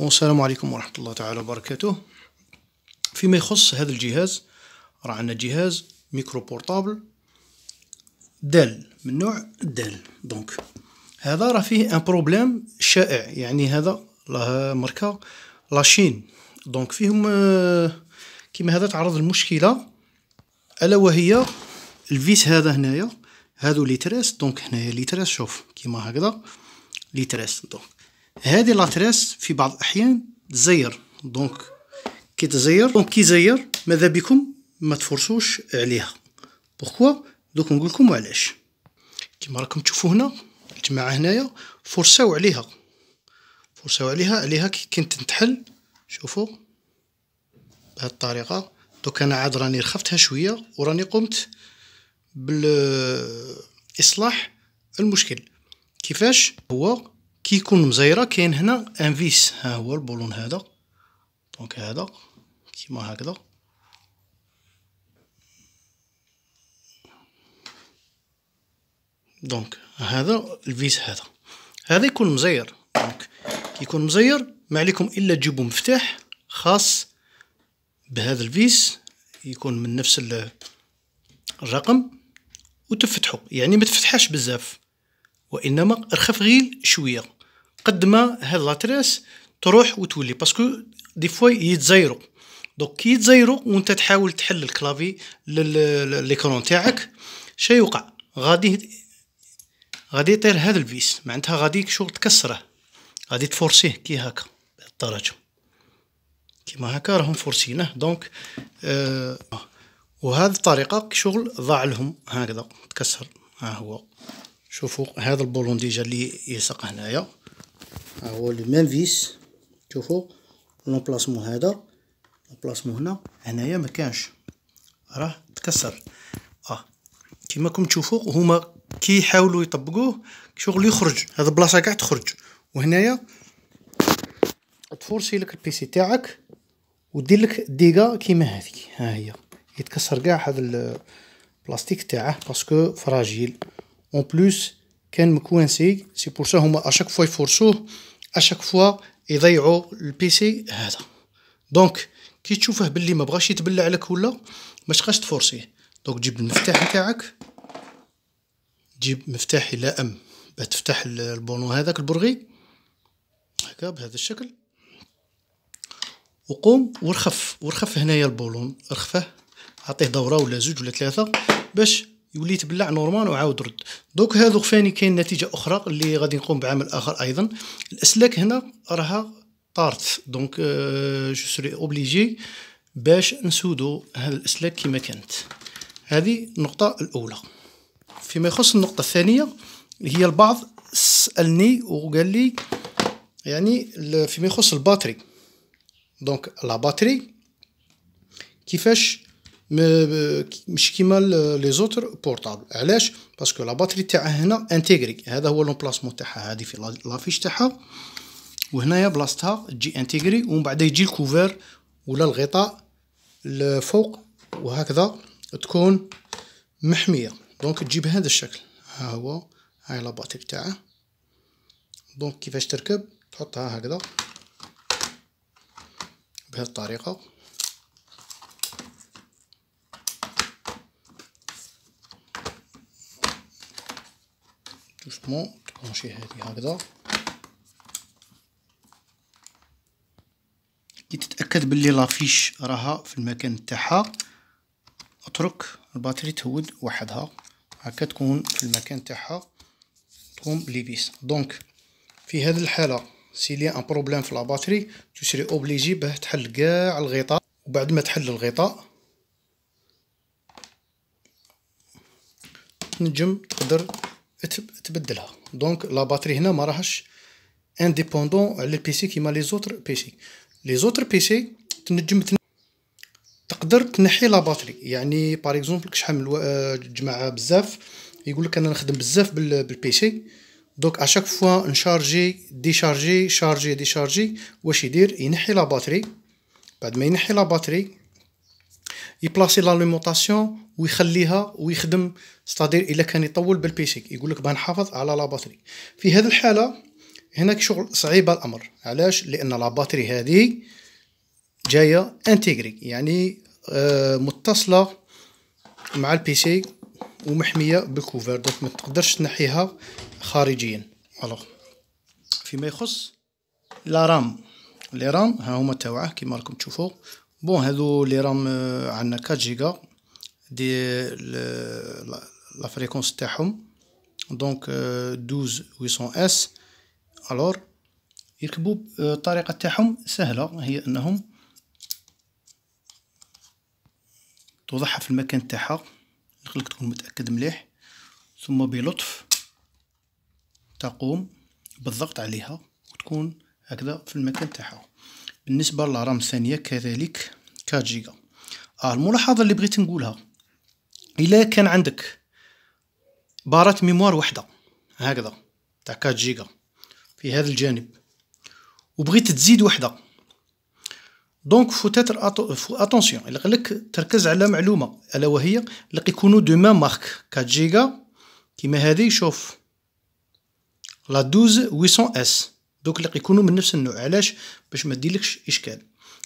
والسلام عليكم ورحمة الله تعالى وبركاته فيما يخص هذا الجهاز راه عندنا جهاز ميكرو بورتابل دال من نوع دال دونك هذا راه فيه ان بروبليم شائع يعني هذا راه ماركا لاشين دونك فيهم آه، كيما هذا تعرض المشكله الا وهي الفيس هذا هنايا هادو لي تريس دونك هنايا لي تريس شوف كيما هكذا لي تريس دونك هذه لاتريس في بعض الأحيان تزير دونك كي تزير دونك كي تزير ماذا بكم ما تفرشوش عليها بوركوا دوك نقول لكم علاش كيما راكم تشوفوا هنا الجماعه هنايا فرساو عليها فرساو عليها عليها كي تنتحل شوفوا بهذه الطريقه دوك انا عاد راني رخفتها شويه وراني قمت بالاصلاح المشكل كيفاش هو كي يكون مزايره كاين هنا انفيس ها هو البولون هذا دونك هذا كيما هكذا دونك هذا الفيس هذا هذا يكون مزير دونك كي يكون مزير ما عليكم الا تجيبوا مفتاح خاص بهذا الفيس يكون من نفس الرقم وتفتحوا يعني ما تفتحهاش بزاف وانما ارخف غير شويه قد ما هاد لاتريس تروح وتولي باسكو دي فوا يتزايرو دونك كي يتزايرو وانت تحاول تحل الكلافي ليكرون تاعك شي يوقع غادي غادي يطير هذا الفيس معناتها غادي شغل تكسره غادي تفورسيه كي هكا بهذه الدرجه كيما هكا راهم فورسينه دونك آه وهذه الطريقه شغل ضاع لهم هكذا تكسر ها هو شوفوا هذا البولون ديجا اللي يلصق هنايا ها هو لو ميم فيس شوفوا لومبلاسمون هذا لومبلاسمون هنا هنايا ما كانش راه تكسر اه كيما راكم تشوفوا هما كيحاولوا يطبقوه شغل يخرج هاد البلاصه كاع تخرج وهنايا تفورسي لك البيسي تاعك ودير لك ديغا كيما هذيك ها هي يتكسر كاع هذا البلاستيك تاعه باسكو فراجيل اون بلوس كان مكوانسي سي بور سا هما اشاك فوا يفورسوه اشاك فوا يضيعوا البيسي هذا دونك كي تشوفه باللي ما بغاش يتبلع لك ولا ما تبقاش تفورسيه دونك جيب المفتاح نتاعك جيب مفتاح الى ام باه تفتح البونو هذاك البرغي هكا بهذا الشكل وقوم ورخف ورخف هنايا البولون رخفه عطيه دوره ولا زوج ولا ثلاثه باش يولي تبلع نورمال وعاود رد دوك هادو فاني كاين نتيجه اخرى اللي غادي نقوم بعمل اخر ايضا الاسلاك هنا راها طارت دونك جو سوري اوبليجي باش نسودو هذا الاسلاك كما كانت هذه النقطه الاولى فيما يخص النقطه الثانيه هي البعض سالني وقال لي يعني فيما يخص الباتري دونك لا باتري كيفاش مش كيما لي زوتر بورتابل علاش باسكو لا باتري تاعها هنا انتيغري هذا هو لومبلاسمون تاعها هذه في لافيش تاعها وهنايا بلاصتها تجي انتيغري ومن بعد يجي الكوفر ولا الغطاء الفوق وهكذا تكون محميه دونك تجي بهذا الشكل ها هو هاي لا باتري تاعها دونك كيفاش تركب تحطها هكذا بهذه الطريقه جوستمون تكونشي هادي هكذا كي تتاكد باللي لافيش راها في المكان تاعها اترك الباتري تهود وحدها هكا تكون في المكان تاعها تقوم ليفيس دونك في هذه الحاله سي لي ان بروبليم في لاباتري تسري اوبليجي باه تحل كاع الغطاء وبعد ما تحل الغطاء تنجم تقدر تبدلها دونك لا باتري هنا ما راهش انديبوندون على البيسي كيما لي زوتر بيسي لي زوتر بيسي تنجم تن... تقدر تنحي لا باتري يعني باغ اكزومبل كشحال من آه، جماعه بزاف يقول لك انا نخدم بزاف بالبيسي دونك اشاك فوا نشارجي ديشارجي شارجي ديشارجي واش يدير ينحي لا باتري بعد ما ينحي لا باتري يبلاسي لاليمونطاسيون ويخليها ويخدم ستادير الا كان يطول بالبيسيك يقول لك بنحافظ على لا باتري في هذه الحاله هناك شغل صعيب الامر علاش لان لا باتري هذه جايه انتيغري يعني آه متصله مع البيسي ومحميه بالكوفر دونك ما تقدرش تنحيها خارجيا الوغ فيما يخص لا رام لي رام ها هما تاوعه كيما راكم تشوفوا بون هادو لي رام آه، عندنا 4 جيجا دي لا فريكونس تاعهم دونك 12800 اس الور يركبوا الطريقه تاعهم سهله هي انهم توضعها في المكان تاعها خليك تكون متاكد مليح ثم بلطف تقوم بالضغط عليها وتكون هكذا في المكان تاعها بالنسبة للرام الثانية كذلك 4 جيجا آه الملاحظة اللي بغيت نقولها إلا كان عندك بارات ميموار وحدة هكذا تاع 4 جيجا في هذا الجانب وبغيت تزيد وحدة دونك فو تاتر فو اتونسيون الا قالك تركز على معلومه الا وهي اللي كيكونوا دو ميم مارك 4 جيجا كيما هذه شوف لا 800 اس دوك اللي يكونوا من نفس النوع علاش باش ما ديرلكش اشكال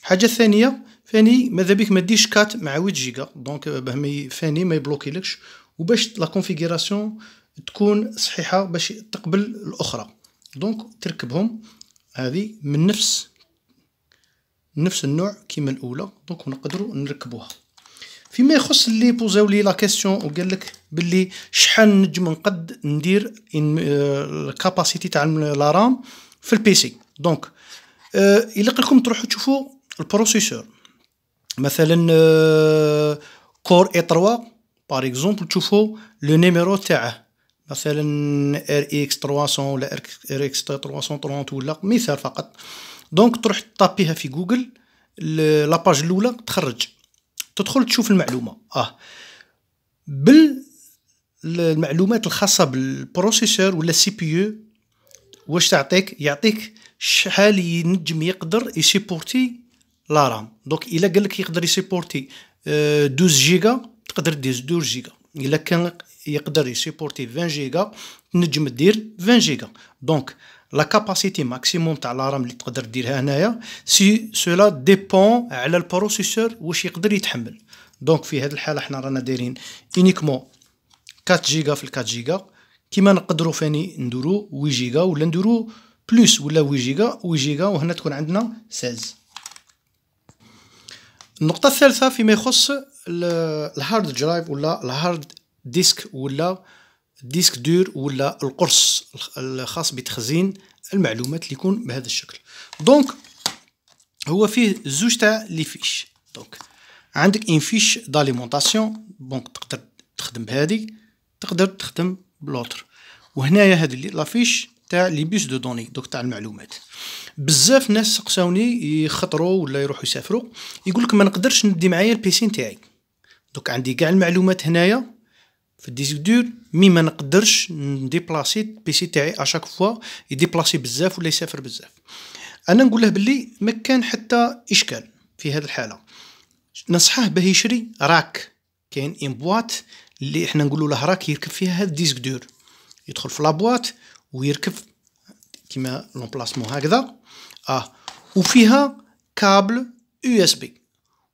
حاجه ثانيه فاني ماذا بك ما ديش كات مع 8 جيجا دونك آه، باه ما فاني ما يبلوكيلكش وباش لا كونفيغوراسيون تكون صحيحه باش تقبل الاخرى دونك تركبهم هذه من نفس نفس النوع كيما الاولى دونك نقدروا نركبوها فيما يخص اللي بوزاو لي لا كيسيون وقال لك باللي شحال نجم نقد ندير الكاباسيتي آه، تاع لا رام في البي سي دونك آه يليق لكم تروحوا تشوفوا البروسيسور مثلا كور اي 3 باغ اكزومبل تشوفوا لو نيميرو تاعه مثلا ار اكس 300 ولا ار اكس 330 ولا مثال فقط دونك تروح تطابيها في جوجل لاباج الاولى تخرج تدخل تشوف المعلومه اه بال المعلومات الخاصه بالبروسيسور ولا سي بي يو واش تعطيك يعطيك شحال ينجم يقدر يسيبورتي لا رام دونك الا قال لك يقدر يسيبورتي 12 آه، جيجا تقدر دير 12 جيجا الا كان يقدر يسيبورتي 20 جيجا تنجم دير 20 جيجا دونك لا كاباسيتي ماكسيموم تاع لا رام اللي تقدر ديرها هنايا سي سولا ديبون على البروسيسور واش يقدر يتحمل دونك في هذه الحاله حنا رانا دايرين اونيكمون 4 جيجا في 4 جيجا كيما نقدروا فاني نديرو وي جيجا ولا نديرو بلوس ولا وي جيجا وي جيجا وهنا تكون عندنا 16 النقطة الثالثة فيما يخص الهارد درايف ولا الهارد ديسك ولا ديسك دور ولا القرص الخاص بتخزين المعلومات اللي يكون بهذا الشكل دونك هو فيه زوج تاع لي فيش دونك عندك ان فيش داليمونطاسيون دونك تقدر تخدم بهذه تقدر تخدم بلوتر وهنايا هاد لافيش تاع لي بيس دو دوني دوك تاع المعلومات بزاف ناس سقساوني يخطروا ولا يروحوا يسافروا يقول لك ما نقدرش ندي معايا البيسي نتاعي دوك عندي كاع المعلومات هنايا في الديسك دور مي ما نقدرش نديبلاسي البيسي تاعي اشاك فوا يديبلاسي بزاف ولا يسافر بزاف انا نقول له بلي ما كان حتى اشكال في هذه الحاله نصحه باه يشري راك كاين ان بواط اللي احنا نقولوا له راك يركب فيها هذا الديسك دور يدخل في لابوات ويركب كيما لومبلاسمون هكذا اه وفيها كابل يو اس بي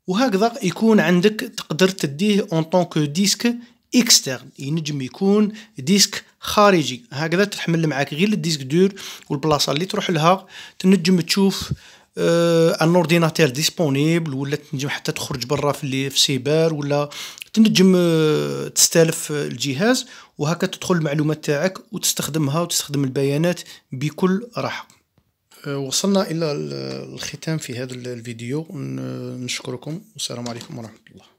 وهكذا يكون عندك تقدر تديه اون طونك ديسك اكسترن ينجم يكون ديسك خارجي هكذا تحمل معاك غير الديسك دور والبلاصه اللي تروح لها تنجم تشوف آه، ان اورديناتير ديسبونيبل ولا تنجم حتى تخرج برا في السيبر ولا تنجم آه، تستالف الجهاز وهكا تدخل المعلومات تاعك وتستخدمها وتستخدم البيانات بكل راحه آه، وصلنا الى الختام في هذا الفيديو نشكركم والسلام عليكم ورحمه الله